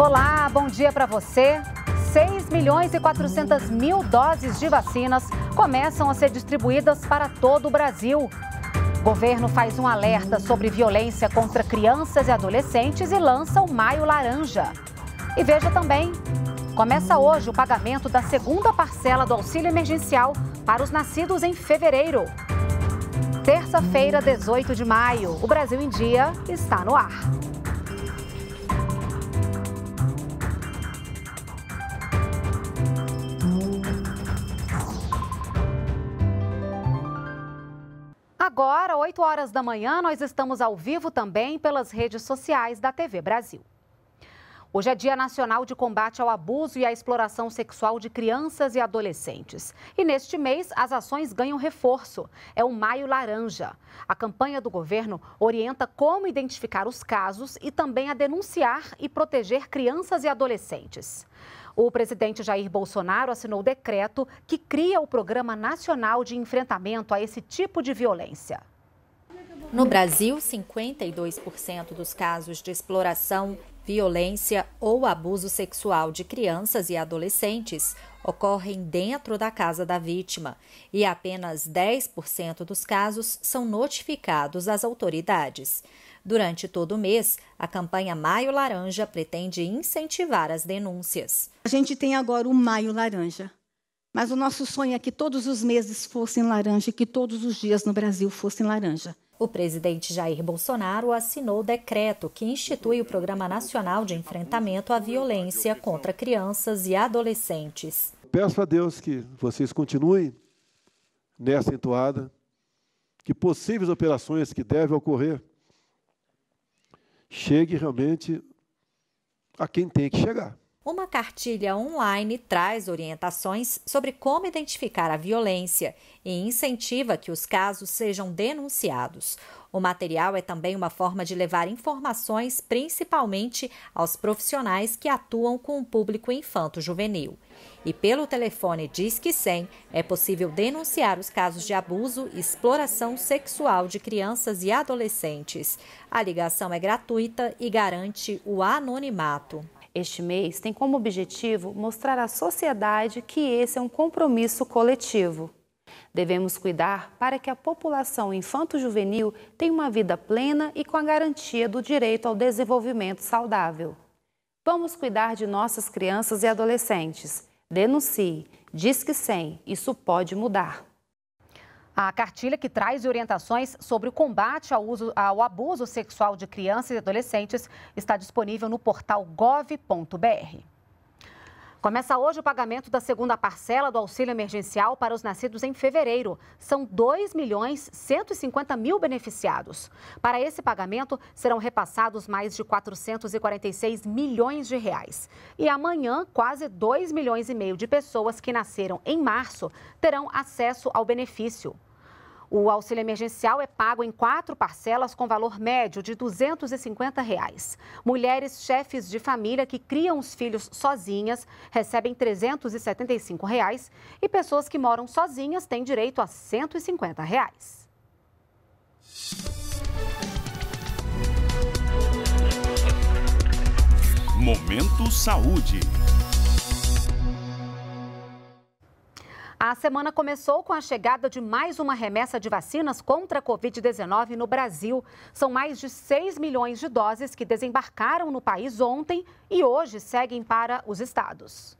Olá, bom dia para você. 6 milhões e 400 mil doses de vacinas começam a ser distribuídas para todo o Brasil. O governo faz um alerta sobre violência contra crianças e adolescentes e lança o Maio Laranja. E veja também: começa hoje o pagamento da segunda parcela do auxílio emergencial para os nascidos em fevereiro. Terça-feira, 18 de maio, o Brasil em Dia está no ar. Agora, 8 horas da manhã, nós estamos ao vivo também pelas redes sociais da TV Brasil. Hoje é Dia Nacional de Combate ao Abuso e à Exploração Sexual de Crianças e Adolescentes. E neste mês, as ações ganham reforço. É o Maio Laranja. A campanha do governo orienta como identificar os casos e também a denunciar e proteger crianças e adolescentes. O presidente Jair Bolsonaro assinou decreto que cria o Programa Nacional de Enfrentamento a esse tipo de violência. No Brasil, 52% dos casos de exploração, violência ou abuso sexual de crianças e adolescentes ocorrem dentro da casa da vítima e apenas 10% dos casos são notificados às autoridades. Durante todo o mês, a campanha Maio Laranja pretende incentivar as denúncias. A gente tem agora o Maio Laranja, mas o nosso sonho é que todos os meses fossem laranja e que todos os dias no Brasil fossem laranja. O presidente Jair Bolsonaro assinou o decreto que institui o Programa Nacional de Enfrentamento à Violência contra Crianças e Adolescentes. Peço a Deus que vocês continuem nessa entoada, que possíveis operações que devem ocorrer chegue realmente a quem tem que chegar. Uma cartilha online traz orientações sobre como identificar a violência e incentiva que os casos sejam denunciados. O material é também uma forma de levar informações, principalmente aos profissionais que atuam com o público infanto-juvenil. E pelo telefone Disque 100 é possível denunciar os casos de abuso e exploração sexual de crianças e adolescentes. A ligação é gratuita e garante o anonimato. Este mês tem como objetivo mostrar à sociedade que esse é um compromisso coletivo. Devemos cuidar para que a população infanto-juvenil tenha uma vida plena e com a garantia do direito ao desenvolvimento saudável. Vamos cuidar de nossas crianças e adolescentes. Denuncie, diz que sim, isso pode mudar. A cartilha que traz orientações sobre o combate ao, uso, ao abuso sexual de crianças e adolescentes está disponível no portal gov.br. Começa hoje o pagamento da segunda parcela do auxílio emergencial para os nascidos em fevereiro. São 2 milhões 150 mil beneficiados. Para esse pagamento, serão repassados mais de 446 milhões de reais. E amanhã, quase 2 milhões e meio de pessoas que nasceram em março terão acesso ao benefício. O auxílio emergencial é pago em quatro parcelas com valor médio de R$ 250. Reais. Mulheres chefes de família que criam os filhos sozinhas recebem R$ 375 reais, e pessoas que moram sozinhas têm direito a R$ 150. Reais. Momento Saúde. A semana começou com a chegada de mais uma remessa de vacinas contra a Covid-19 no Brasil. São mais de 6 milhões de doses que desembarcaram no país ontem e hoje seguem para os estados.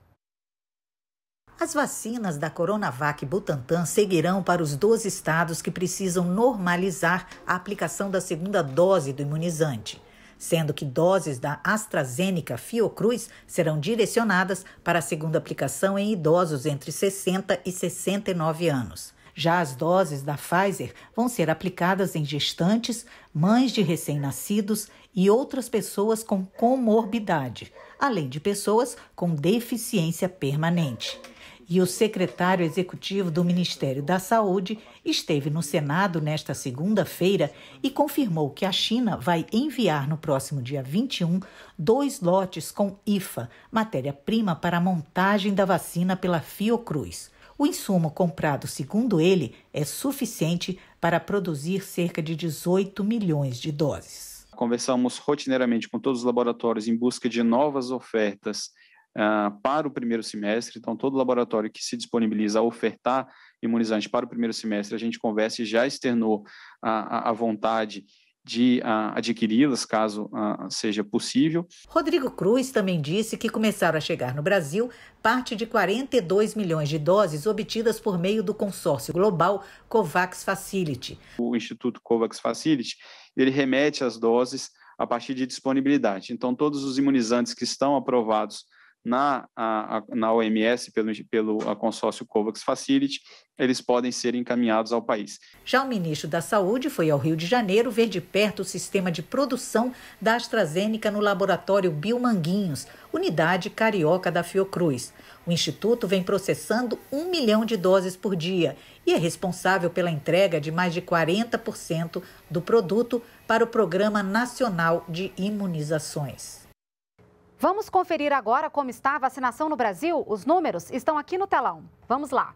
As vacinas da Coronavac e Butantan seguirão para os 12 estados que precisam normalizar a aplicação da segunda dose do imunizante sendo que doses da AstraZeneca Fiocruz serão direcionadas para a segunda aplicação em idosos entre 60 e 69 anos. Já as doses da Pfizer vão ser aplicadas em gestantes, mães de recém-nascidos e outras pessoas com comorbidade, além de pessoas com deficiência permanente e o secretário executivo do Ministério da Saúde esteve no Senado nesta segunda-feira e confirmou que a China vai enviar no próximo dia 21 dois lotes com IFA, matéria-prima para a montagem da vacina pela Fiocruz. O insumo comprado, segundo ele, é suficiente para produzir cerca de 18 milhões de doses. Conversamos rotineiramente com todos os laboratórios em busca de novas ofertas ah, para o primeiro semestre. Então, todo laboratório que se disponibiliza a ofertar imunizante para o primeiro semestre, a gente conversa e já externou a, a, vontade de ah, adquiri-las, caso ah, seja possível. Rodrigo Cruz também disse que começaram a chegar no Brasil parte de 42 milhões de doses obtidas por meio do consórcio global COVAX Facility. O Instituto COVAX Facility, ele remete as doses a partir de disponibilidade. Então, todos os imunizantes que estão aprovados na, a, na OMS pelo, pelo consórcio COVAX Facility, eles podem ser encaminhados ao país. Já o ministro da Saúde foi ao Rio de Janeiro ver de perto o sistema de produção da AstraZeneca no laboratório Biomanguinhos, unidade carioca da Fiocruz. O instituto vem processando um milhão de doses por dia e é responsável pela entrega de mais de 40% do produto para o Programa Nacional de Imunizações. Vamos conferir agora como está a vacinação no Brasil? Os números estão aqui no telão. Vamos lá.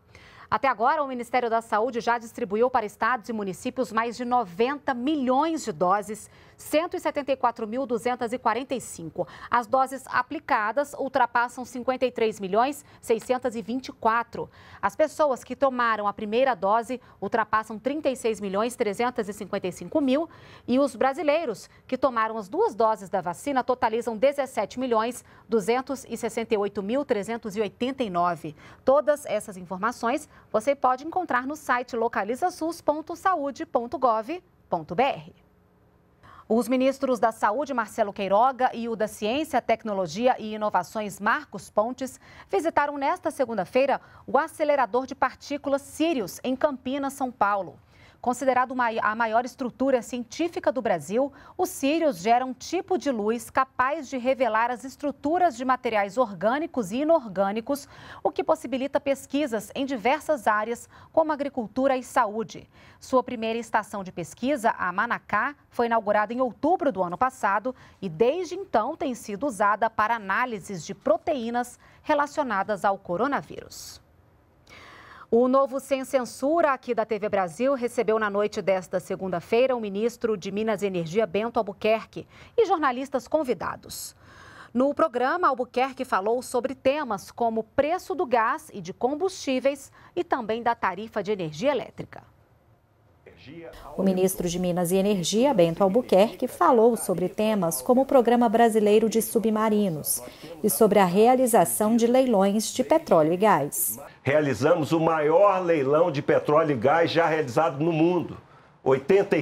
Até agora, o Ministério da Saúde já distribuiu para estados e municípios mais de 90 milhões de doses, 174.245. As doses aplicadas ultrapassam 53 milhões 624. As pessoas que tomaram a primeira dose ultrapassam 36 milhões 355 mil e os brasileiros que tomaram as duas doses da vacina totalizam 17 milhões 268.389. Todas essas informações você pode encontrar no site localizasus.saude.gov.br. Os ministros da Saúde, Marcelo Queiroga, e o da Ciência, Tecnologia e Inovações, Marcos Pontes, visitaram nesta segunda-feira o acelerador de partículas Sirius, em Campinas, São Paulo. Considerado a maior estrutura científica do Brasil, os sírios geram um tipo de luz capaz de revelar as estruturas de materiais orgânicos e inorgânicos, o que possibilita pesquisas em diversas áreas, como agricultura e saúde. Sua primeira estação de pesquisa, a Manacá, foi inaugurada em outubro do ano passado e desde então tem sido usada para análises de proteínas relacionadas ao coronavírus. O novo Sem Censura aqui da TV Brasil recebeu na noite desta segunda-feira o ministro de Minas e Energia, Bento Albuquerque, e jornalistas convidados. No programa, Albuquerque falou sobre temas como preço do gás e de combustíveis e também da tarifa de energia elétrica. O ministro de Minas e Energia, Bento Albuquerque, falou sobre temas como o Programa Brasileiro de Submarinos e sobre a realização de leilões de petróleo e gás realizamos o maior leilão de petróleo e gás já realizado no mundo. 80,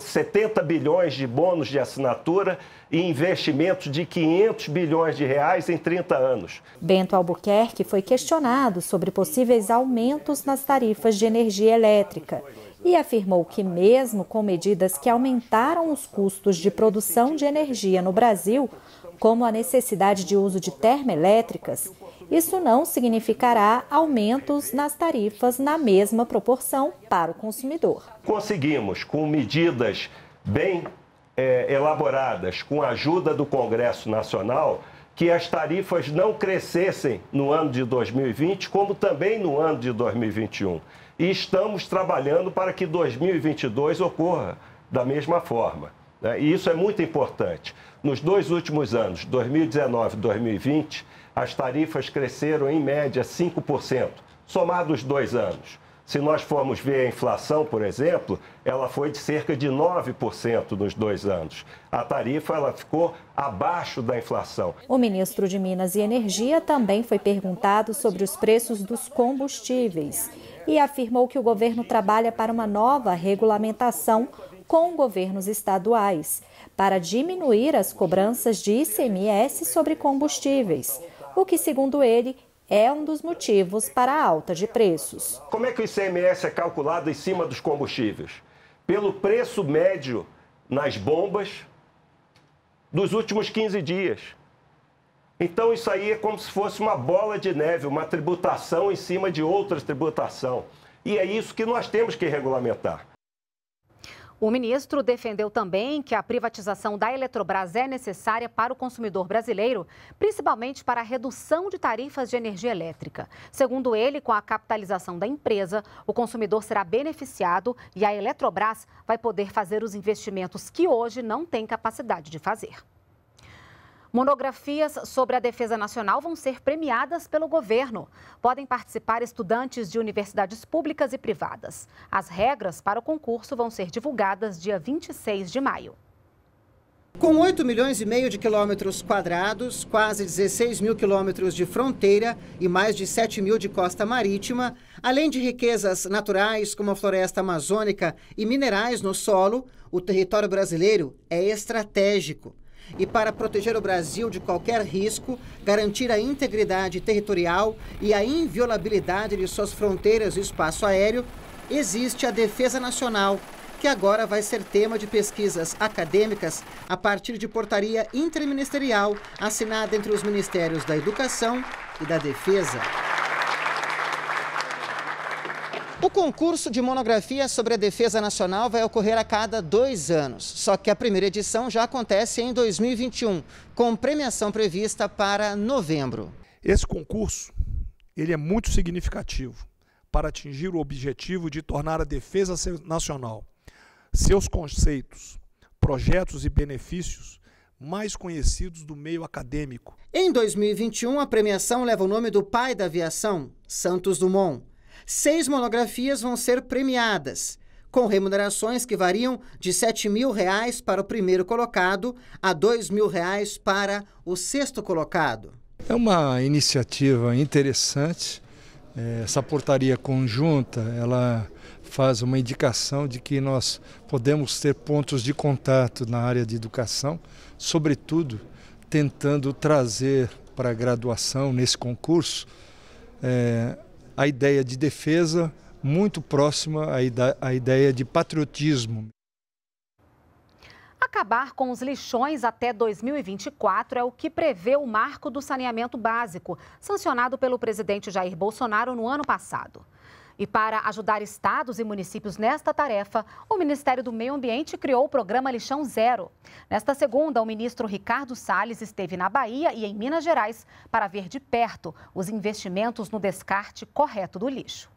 70 eh, bilhões de bônus de assinatura e investimentos de 500 bilhões de reais em 30 anos. Bento Albuquerque foi questionado sobre possíveis aumentos nas tarifas de energia elétrica e afirmou que, mesmo com medidas que aumentaram os custos de produção de energia no Brasil, como a necessidade de uso de termoelétricas, isso não significará aumentos nas tarifas na mesma proporção para o consumidor. Conseguimos, com medidas bem é, elaboradas, com a ajuda do Congresso Nacional, que as tarifas não crescessem no ano de 2020, como também no ano de 2021. E estamos trabalhando para que 2022 ocorra da mesma forma. Né? E isso é muito importante. Nos dois últimos anos, 2019 e 2020, as tarifas cresceram em média 5%, somados dois anos. Se nós formos ver a inflação, por exemplo, ela foi de cerca de 9% nos dois anos. A tarifa ela ficou abaixo da inflação. O ministro de Minas e Energia também foi perguntado sobre os preços dos combustíveis e afirmou que o governo trabalha para uma nova regulamentação com governos estaduais para diminuir as cobranças de ICMS sobre combustíveis o que, segundo ele, é um dos motivos para a alta de preços. Como é que o ICMS é calculado em cima dos combustíveis? Pelo preço médio nas bombas dos últimos 15 dias. Então isso aí é como se fosse uma bola de neve, uma tributação em cima de outra tributação. E é isso que nós temos que regulamentar. O ministro defendeu também que a privatização da Eletrobras é necessária para o consumidor brasileiro, principalmente para a redução de tarifas de energia elétrica. Segundo ele, com a capitalização da empresa, o consumidor será beneficiado e a Eletrobras vai poder fazer os investimentos que hoje não tem capacidade de fazer. Monografias sobre a defesa nacional vão ser premiadas pelo governo. Podem participar estudantes de universidades públicas e privadas. As regras para o concurso vão ser divulgadas dia 26 de maio. Com 8 milhões e meio de quilômetros quadrados, quase 16 mil quilômetros de fronteira e mais de 7 mil de costa marítima, além de riquezas naturais como a floresta amazônica e minerais no solo, o território brasileiro é estratégico e para proteger o Brasil de qualquer risco, garantir a integridade territorial e a inviolabilidade de suas fronteiras e espaço aéreo, existe a Defesa Nacional, que agora vai ser tema de pesquisas acadêmicas a partir de portaria interministerial assinada entre os Ministérios da Educação e da Defesa. O concurso de monografia sobre a defesa nacional vai ocorrer a cada dois anos, só que a primeira edição já acontece em 2021, com premiação prevista para novembro. Esse concurso ele é muito significativo para atingir o objetivo de tornar a defesa nacional, seus conceitos, projetos e benefícios mais conhecidos do meio acadêmico. Em 2021, a premiação leva o nome do pai da aviação, Santos Dumont. Seis monografias vão ser premiadas, com remunerações que variam de R$ 7.000 para o primeiro colocado a R$ 2.000 para o sexto colocado. É uma iniciativa interessante. É, essa portaria conjunta, ela faz uma indicação de que nós podemos ter pontos de contato na área de educação, sobretudo tentando trazer para a graduação nesse concurso é, a ideia de defesa muito próxima à ideia de patriotismo. Acabar com os lixões até 2024 é o que prevê o marco do saneamento básico, sancionado pelo presidente Jair Bolsonaro no ano passado. E para ajudar estados e municípios nesta tarefa, o Ministério do Meio Ambiente criou o programa Lixão Zero. Nesta segunda, o ministro Ricardo Salles esteve na Bahia e em Minas Gerais para ver de perto os investimentos no descarte correto do lixo.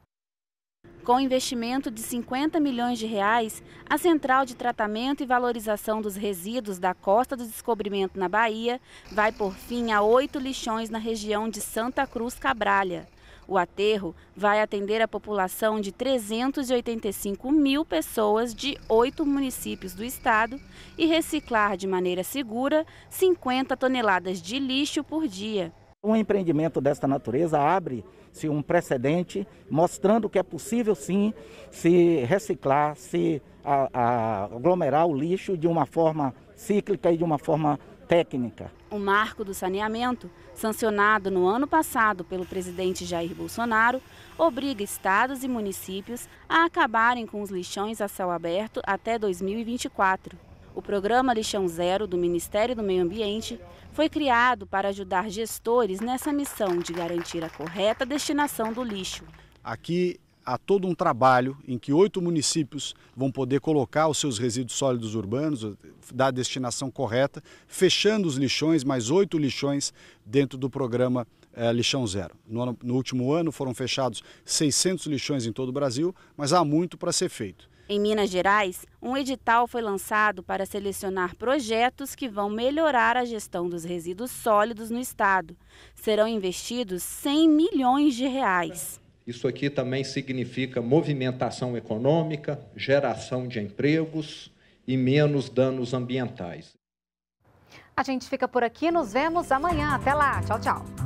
Com investimento de 50 milhões de reais, a Central de Tratamento e Valorização dos Resíduos da Costa do Descobrimento na Bahia vai por fim a oito lixões na região de Santa Cruz Cabralha. O aterro vai atender a população de 385 mil pessoas de oito municípios do estado e reciclar de maneira segura 50 toneladas de lixo por dia. Um empreendimento desta natureza abre-se um precedente mostrando que é possível sim se reciclar, se aglomerar o lixo de uma forma cíclica e de uma forma técnica. O marco do saneamento, sancionado no ano passado pelo presidente Jair Bolsonaro, obriga estados e municípios a acabarem com os lixões a céu aberto até 2024. O programa Lixão Zero do Ministério do Meio Ambiente foi criado para ajudar gestores nessa missão de garantir a correta destinação do lixo. Aqui há todo um trabalho em que oito municípios vão poder colocar os seus resíduos sólidos urbanos, dar a destinação correta, fechando os lixões, mais oito lixões dentro do programa é, Lixão Zero. No, no último ano foram fechados 600 lixões em todo o Brasil, mas há muito para ser feito. Em Minas Gerais, um edital foi lançado para selecionar projetos que vão melhorar a gestão dos resíduos sólidos no estado. Serão investidos 100 milhões de reais. Isso aqui também significa movimentação econômica, geração de empregos e menos danos ambientais. A gente fica por aqui, nos vemos amanhã. Até lá, tchau, tchau.